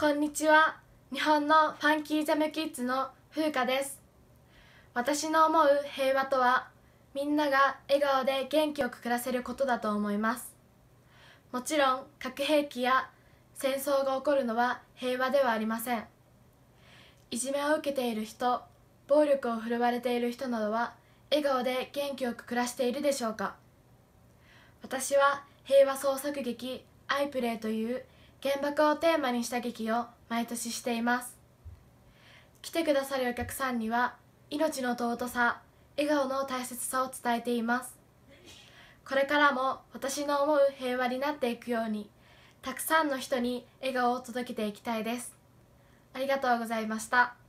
こんにちは日本のファンキーャムキッズの風花です私の思う平和とはみんなが笑顔で元気よく暮らせることだと思いますもちろん核兵器や戦争が起こるのは平和ではありませんいじめを受けている人暴力を振るわれている人などは笑顔で元気よく暮らしているでしょうか私は平和創作劇「アイプレイという原爆をテーマにした劇を毎年しています来てくださるお客さんには命の尊さ笑顔の大切さを伝えていますこれからも私の思う平和になっていくようにたくさんの人に笑顔を届けていきたいですありがとうございました